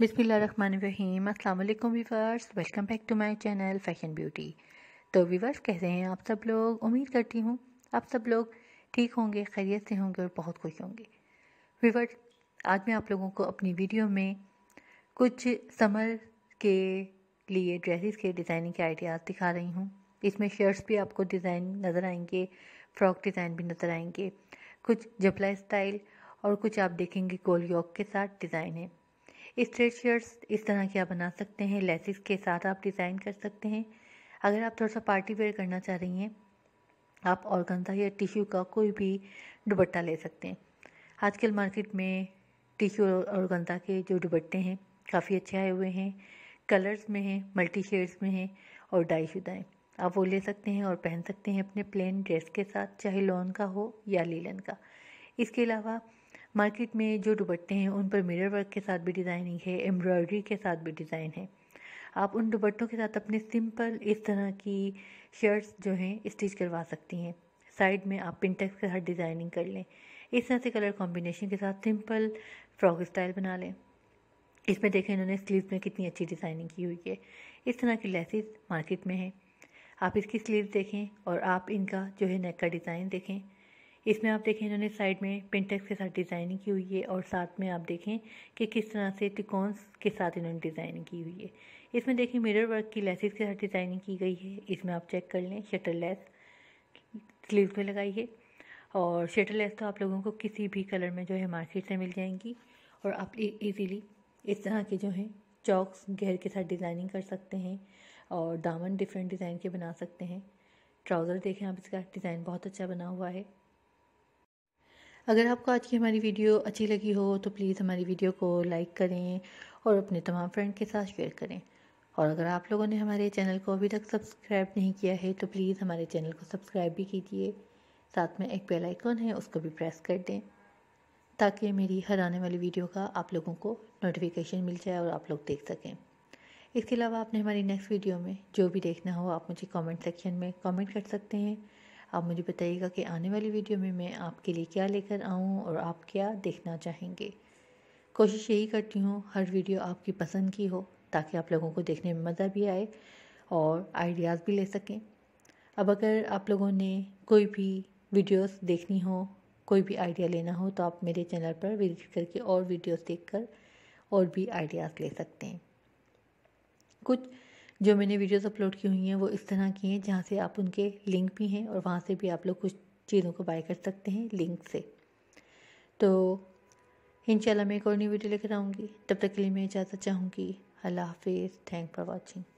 बिसमीम अल्लाम viewers welcome back to my channel fashion beauty तो वीवर्स कैसे हैं आप सब लोग उम्मीद करती हूँ आप सब लोग ठीक होंगे खैरियत से होंगे और बहुत खुश होंगे वीवर्स आज मैं आप लोगों को अपनी वीडियो में कुछ समर के लिए ड्रेसेस के डिज़ाइनिंग के आइडियाज़ दिखा रही हूँ इसमें शर्ट्स भी आपको डिज़ाइन नज़र आएंगे फ्रॉक डिज़ाइन भी नज़र आएंगे कुछ जपला स्टाइल और कुछ आप देखेंगे गोल के साथ डिज़ाइन है स्ट्रेट शर्ट्स इस तरह की आप बना सकते हैं लेसिस के साथ आप डिज़ाइन कर सकते हैं अगर आप थोड़ा सा पार्टी वेयर करना चाह रही हैं आप गंदा या टिश्यू का कोई भी दुबट्टा ले सकते हैं आजकल मार्केट में टिश्यू और गंदा के जो दुबट्टे हैं काफ़ी अच्छे आए हुए हैं कलर्स में हैं मल्टी शेड्स में हैं और डाई शुदा हैं आप वो ले सकते हैं और पहन सकते हैं अपने प्लेन ड्रेस के साथ चाहे लॉन का हो या लीलन का इसके अलावा मार्केट में जो दुपट्टे हैं उन पर मिरर वर्क के साथ भी डिज़ाइनिंग है एम्ब्रॉयडरी के साथ भी डिज़ाइन है आप उन दुपट्टों के साथ अपने सिंपल इस तरह की शर्ट्स जो हैं स्टिच करवा सकती हैं साइड में आप पिंटेक्स के साथ डिज़ाइनिंग कर लें इस तरह से कलर कॉम्बिनेशन के साथ सिंपल फ्रॉक स्टाइल बना लें इसमें देखें इन्होंने स्लीव में कितनी अच्छी डिज़ाइनिंग की हुई है इस तरह की लेसिस मार्केट में हैं आप इसकी स्लीव देखें और आप इनका जो है नेक का डिज़ाइन देखें इसमें आप देखें इन्होंने साइड में पिंटेक्स के साथ डिज़ाइनिंग की हुई है और साथ में आप देखें कि किस तरह से टिकॉन्स के साथ इन्होंने डिज़ाइनिंग की हुई है इसमें देखें मिरर वर्क की लेसिस के साथ डिज़ाइनिंग की गई है इसमें आप चेक कर लें शटर लेस स्लीव में लगाई है और शटर लेस तो आप लोगों को किसी भी कलर में जो है मार्केट से मिल जाएंगी और आप इजीली e- इस तरह के जो हैं चौक्स घेर के साथ डिज़ाइनिंग कर सकते हैं और दामन डिफरेंट डिज़ाइन के बना सकते हैं ट्राउज़र देखें आप इसका डिज़ाइन बहुत अच्छा बना हुआ है अगर आपको आज की हमारी वीडियो अच्छी लगी हो तो प्लीज़ हमारी वीडियो को लाइक करें और अपने तमाम फ्रेंड के साथ शेयर करें और अगर आप लोगों ने हमारे चैनल को अभी तक सब्सक्राइब नहीं किया है तो प्लीज़ हमारे चैनल को सब्सक्राइब भी कीजिए साथ में एक बेल आइकन है उसको भी प्रेस कर दें ताकि मेरी हर आने वाली वीडियो का आप लोगों को नोटिफिकेशन मिल जाए और आप लोग देख सकें इसके अलावा आपने हमारी नेक्स्ट वीडियो में जो भी देखना हो आप मुझे कमेंट सेक्शन में कमेंट कर सकते हैं आप मुझे बताइएगा कि आने वाली वीडियो में मैं आपके लिए क्या लेकर आऊँ और आप क्या देखना चाहेंगे कोशिश यही करती हूँ हर वीडियो आपकी पसंद की हो ताकि आप लोगों को देखने में मज़ा भी आए और आइडियाज़ भी ले सकें अब अगर आप लोगों ने कोई भी वीडियोस देखनी हो कोई भी आइडिया लेना हो तो आप मेरे चैनल पर विजिट करके और वीडियोस देखकर और भी आइडियाज़ ले सकते हैं कुछ जो मैंने वीडियोस अपलोड की हुई हैं वो इस तरह की हैं जहाँ से आप उनके लिंक भी हैं और वहाँ से भी आप लोग कुछ चीज़ों को बाय कर सकते हैं लिंक से तो इन मैं एक और नई वीडियो लेकर आऊँगी तब तक के लिए मैं इजाज़त चाहूँगी अल्लाह हाफिज़ थैंक फॉर वॉचिंग